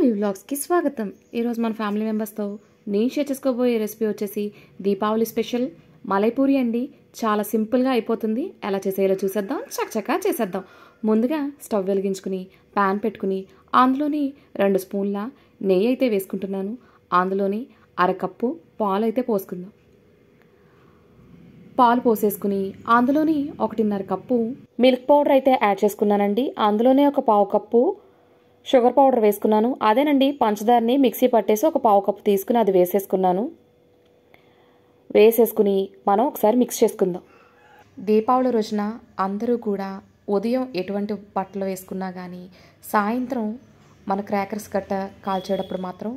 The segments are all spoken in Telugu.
ఆలీ వ్లాగ్స్కి స్వాగతం ఈరోజు మన ఫ్యామిలీ మెంబర్స్తో నేను షేర్ చేసుకోబోయే రెసిపీ వచ్చేసి దీపావళి స్పెషల్ మలైపూరి అండి చాలా సింపుల్గా అయిపోతుంది ఎలా చేసేయాలో చూసేద్దాం చకచకా చేసేద్దాం ముందుగా స్టవ్ వెలిగించుకుని ప్యాన్ పెట్టుకుని అందులోని రెండు స్పూన్ల నెయ్యి అయితే వేసుకుంటున్నాను అందులోని అరకప్పు పాలు అయితే పోసుకుందాం పాలు పోసేసుకుని అందులోని ఒకటిన్నర కప్పు మిల్క్ పౌడర్ అయితే యాడ్ చేసుకున్నానండి అందులోనే ఒక పావు కప్పు షుగర్ పౌడర్ వేసుకున్నాను అదేనండి పంచదారని మిక్సీ పట్టేసి ఒక పావు కప్పు తీసుకుని అది వేసేసుకున్నాను వేసేసుకుని మనం ఒకసారి మిక్స్ చేసుకుందాం దీపావళి రోజున అందరూ కూడా ఉదయం ఎటువంటి బట్టలు వేసుకున్నా కానీ సాయంత్రం మన క్రాకర్స్ గట్ట కాల్చేటప్పుడు మాత్రం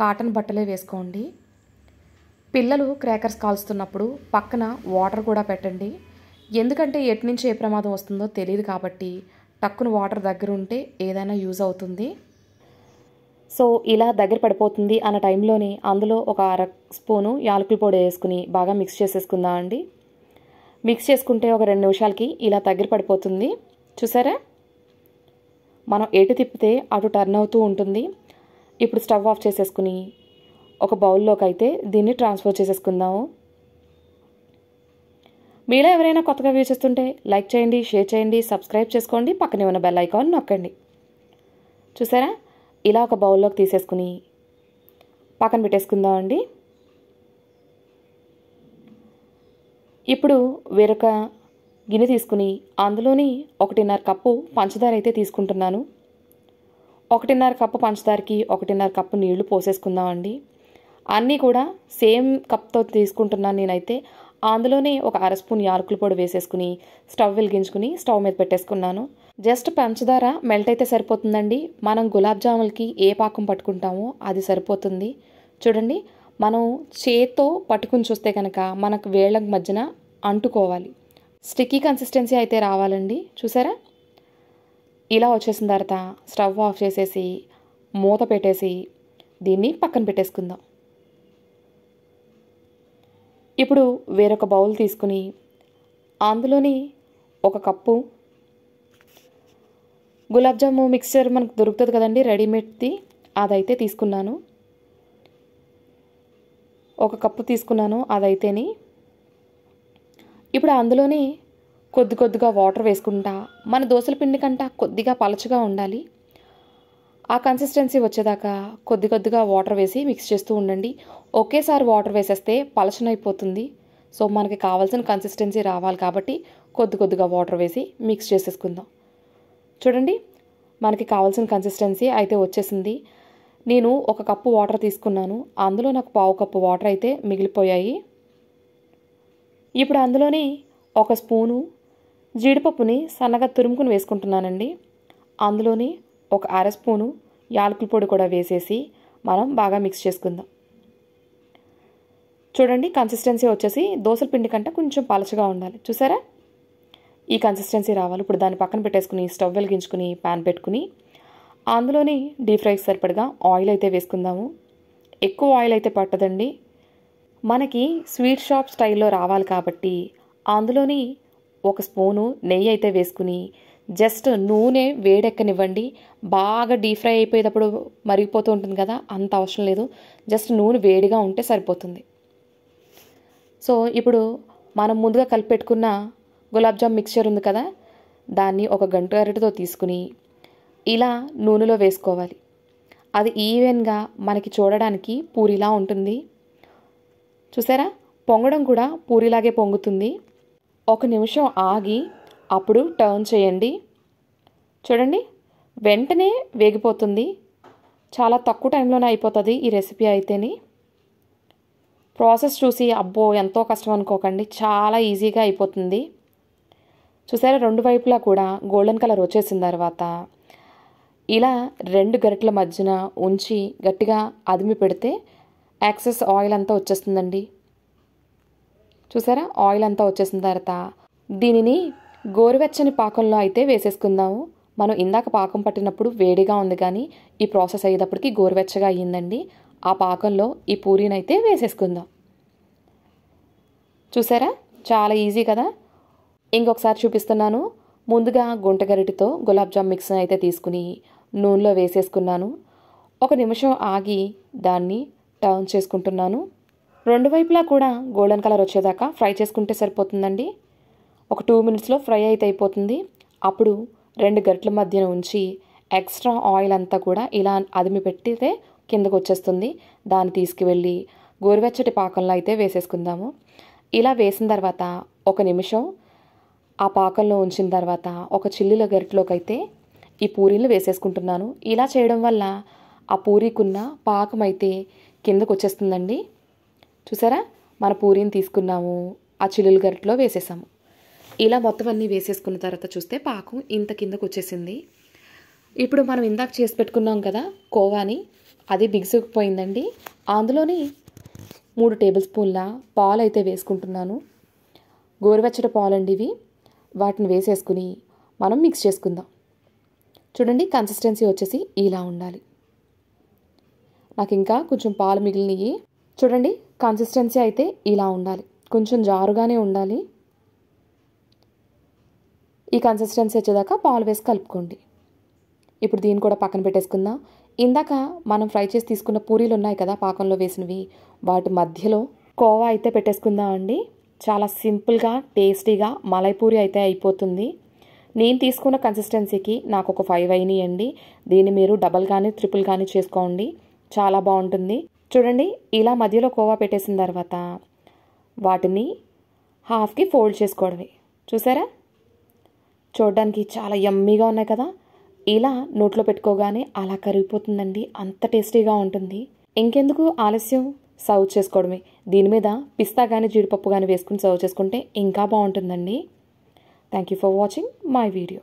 కాటన్ బట్టలే వేసుకోండి పిల్లలు క్రాకర్స్ కాల్స్తున్నప్పుడు పక్కన వాటర్ కూడా పెట్టండి ఎందుకంటే ఎటు నుంచి ఏ ప్రమాదం వస్తుందో తెలియదు కాబట్టి టక్కున వాటర్ దగ్గర ఉంటే ఏదైనా యూజ్ అవుతుంది సో ఇలా దగ్గర పడిపోతుంది అన్న టైంలోనే అందులో ఒక అర స్పూను యాలకుల పొడి వేసుకుని బాగా మిక్స్ చేసేసుకుందాం అండి మిక్స్ చేసుకుంటే ఒక రెండు నిమిషాలకి ఇలా దగ్గర పడిపోతుంది చూసారా మనం ఎటు తిప్పితే అటు టర్న్ అవుతూ ఉంటుంది ఇప్పుడు స్టవ్ ఆఫ్ చేసేసుకుని ఒక బౌల్లోకి అయితే దీన్ని ట్రాన్స్ఫర్ చేసేసుకుందాము మీలో ఎవరైనా కొత్తగా వీక్షిస్తుంటే లైక్ చేయండి షేర్ చేయండి సబ్స్క్రైబ్ చేసుకోండి పక్కనే ఉన్న బెల్ ఐకాన్ నొక్కండి చూసారా ఇలా ఒక బౌల్లోకి తీసేసుకుని పక్కన పెట్టేసుకుందాం అండి ఇప్పుడు వేరొక గిన్నె తీసుకుని అందులోని ఒకటిన్నర కప్పు పంచదార అయితే తీసుకుంటున్నాను ఒకటిన్నర కప్పు పంచదారకి ఒకటిన్నర కప్పు నీళ్లు అండి అన్నీ కూడా సేమ్ కప్తో తీసుకుంటున్నాను నేనైతే అందులోనే ఒక అర స్పూన్ యాలకుల పొడి వేసేసుకుని స్టవ్ వెలిగించుకుని స్టవ్ మీద పెట్టేసుకున్నాను జస్ట్ పంచదార మెల్ట్ అయితే సరిపోతుందండి మనం గులాబ్ జాములకి ఏ పాకం పట్టుకుంటామో అది సరిపోతుంది చూడండి మనం చేత్తో పట్టుకుని చూస్తే కనుక మనకు వేళ్ళకు మధ్యన అంటుకోవాలి స్టిక్కీ కన్సిస్టెన్సీ అయితే రావాలండి చూసారా ఇలా వచ్చేసిన తర్వాత స్టవ్ ఆఫ్ చేసేసి మూత పెట్టేసి దీన్ని పక్కన పెట్టేసుకుందాం ఇప్పుడు వేరొక బౌల్ తీసుకుని అందులోని ఒక కప్పు గులాబ్ జాము మిక్స్చర్ మనకు దొరుకుతుంది కదండి రెడీమేడ్ది అదైతే తీసుకున్నాను ఒక కప్పు తీసుకున్నాను అదైతేని ఇప్పుడు అందులోని కొద్ది కొద్దిగా వాటర్ వేసుకుంటా మన దోశల పిండి కంట కొద్దిగా పలచగా ఉండాలి ఆ కన్సిస్టెన్సీ వచ్చేదాకా కొద్ది కొద్దిగా వాటర్ వేసి మిక్స్ చేస్తూ ఉండండి ఒకేసారి వాటర్ వేసేస్తే పలచన అయిపోతుంది సో మనకి కావాల్సిన కన్సిస్టెన్సీ రావాలి కాబట్టి కొద్ది కొద్దిగా వాటర్ వేసి మిక్స్ చేసేసుకుందాం చూడండి మనకి కావాల్సిన కన్సిస్టెన్సీ అయితే వచ్చేసింది నేను ఒక కప్పు వాటర్ తీసుకున్నాను అందులో నాకు పావు కప్పు వాటర్ అయితే మిగిలిపోయాయి ఇప్పుడు అందులోని ఒక స్పూను జీడిపప్పుని సన్నగా తురుముకుని వేసుకుంటున్నానండి అందులోని ఒక అర స్పూను యాలకుల పొడి కూడా వేసేసి మనం బాగా మిక్స్ చేసుకుందాం చూడండి కన్సిస్టెన్సీ వచ్చేసి దోశల పిండి కంటే కొంచెం పలచగా ఉండాలి చూసారా ఈ కన్సిస్టెన్సీ రావాలి ఇప్పుడు దాన్ని పక్కన పెట్టేసుకుని స్టవ్ వెలిగించుకుని ప్యాన్ పెట్టుకుని అందులోనే డీప్ ఫ్రైకి సరిపడగా ఆయిల్ అయితే వేసుకుందాము ఎక్కువ ఆయిల్ అయితే పట్టదండి మనకి స్వీట్ షాప్ స్టైల్లో రావాలి కాబట్టి అందులోని ఒక స్పూను నెయ్యి అయితే వేసుకుని జస్ట్ నూనె వేడెక్కనివ్వండి బాగా డీప్ ఫ్రై అయిపోయేటప్పుడు మరిగిపోతూ ఉంటుంది కదా అంత అవసరం లేదు జస్ట్ నూనె వేడిగా ఉంటే సరిపోతుంది సో ఇప్పుడు మనం ముందుగా కలిపెట్టుకున్న గులాబ్జామ్ మిక్చర్ ఉంది కదా దాన్ని ఒక గంట అరటితో తీసుకుని ఇలా నూనెలో వేసుకోవాలి అది ఈవెన్గా మనకి చూడడానికి పూరిలా ఉంటుంది చూసారా పొంగడం కూడా పూరిలాగే పొంగుతుంది ఒక నిమిషం ఆగి అప్పుడు టర్న్ చేయండి చూడండి వెంటనే వేగిపోతుంది చాలా తక్కువ టైంలోనే అయిపోతుంది ఈ రెసిపీ అయితేని ప్రాసెస్ చూసి అబ్బో ఎంతో కష్టం అనుకోకండి చాలా ఈజీగా అయిపోతుంది చూసారా రెండు వైపులా కూడా గోల్డెన్ కలర్ వచ్చేసిన తర్వాత ఇలా రెండు గరిటల మధ్యన ఉంచి గట్టిగా అదిమి పెడితే యాక్సెస్ ఆయిల్ అంతా వచ్చేస్తుందండి చూసారా ఆయిల్ అంతా వచ్చేసిన తర్వాత దీనిని గోరువెచ్చని పాకంలో అయితే వేసేసుకుందాము మనం ఇందాక పాకం పట్టినప్పుడు వేడిగా ఉంది కానీ ఈ ప్రాసెస్ అయ్యేటప్పటికి గోరువెచ్చగా అయ్యిందండి ఆ పాకంలో ఈ పూరీని అయితే వేసేసుకుందాం చూసారా చాలా ఈజీ కదా ఇంకొకసారి చూపిస్తున్నాను ముందుగా గుంటగరిటితో గులాబ్జామ్ మిక్స్ని అయితే తీసుకుని నూనెలో వేసేసుకున్నాను ఒక నిమిషం ఆగి దాన్ని టర్న్ చేసుకుంటున్నాను రెండు వైపులా కూడా గోల్డెన్ కలర్ వచ్చేదాకా ఫ్రై చేసుకుంటే సరిపోతుందండి ఒక టూ మినిట్స్లో ఫ్రై అయితే అయిపోతుంది అప్పుడు రెండు గట్ల మధ్యన ఉంచి ఎక్స్ట్రా ఆయిల్ అంతా కూడా ఇలా అదిమి పెట్టితే కిందకు వచ్చేస్తుంది దాన్ని తీసుకువెళ్ళి గోరువెచ్చటి పాకంలో అయితే వేసేసుకుందాము ఇలా వేసిన తర్వాత ఒక నిమిషం ఆ పాకంలో ఉంచిన తర్వాత ఒక చిల్లుల గరిటలోకి అయితే ఈ పూరీలు వేసేసుకుంటున్నాను ఇలా చేయడం వల్ల ఆ పూరీకున్న పాకం అయితే కిందకు వచ్చేస్తుందండి చూసారా మన పూరీని తీసుకున్నాము ఆ చిల్లుల గరిటలో వేసేసాము ఇలా మొత్తం అన్నీ వేసేసుకున్న తర్వాత చూస్తే పాకం ఇంత కిందకు వచ్చేసింది ఇప్పుడు మనం ఇందాక చేసి పెట్టుకున్నాం కదా కోవాని అది బిగుసుకుపోయిందండి అందులోని మూడు టేబుల్ స్పూన్ల పాలు అయితే వేసుకుంటున్నాను పాలు అండి ఇవి వాటిని వేసేసుకుని మనం మిక్స్ చేసుకుందాం చూడండి కన్సిస్టెన్సీ వచ్చేసి ఇలా ఉండాలి నాకు ఇంకా కొంచెం పాలు మిగిలినవి చూడండి కన్సిస్టెన్సీ అయితే ఇలా ఉండాలి కొంచెం జారుగానే ఉండాలి ఈ కన్సిస్టెన్సీ వచ్చేదాకా పాలు వేసి కలుపుకోండి ఇప్పుడు దీన్ని కూడా పక్కన పెట్టేసుకుందాం ఇందాక మనం ఫ్రై చేసి తీసుకున్న పూరీలు ఉన్నాయి కదా పాకంలో వేసినవి వాటి మధ్యలో కోవా అయితే పెట్టేసుకుందాం అండి చాలా సింపుల్గా టేస్టీగా మలైపూరి అయితే అయిపోతుంది నేను తీసుకున్న కన్సిస్టెన్సీకి నాకు ఒక ఫైవ్ అయినాయండి దీన్ని మీరు డబల్ కానీ ట్రిపుల్ కానీ చేసుకోండి చాలా బాగుంటుంది చూడండి ఇలా మధ్యలో కోవా పెట్టేసిన తర్వాత వాటిని హాఫ్కి ఫోల్డ్ చేసుకోవడమే చూసారా చూడడానికి చాలా యమ్మీగా ఉన్నాయి కదా ఇలా నోట్లో పెట్టుకోగానే అలా కరిగిపోతుందండి అంత టేస్టీగా ఉంటుంది ఇంకెందుకు ఆలస్యం సర్వ్ చేసుకోవడమే దీని మీద పిస్తా కానీ జీడిపప్పు కానీ వేసుకుని సర్వ్ చేసుకుంటే ఇంకా బాగుంటుందండి thank you for watching my video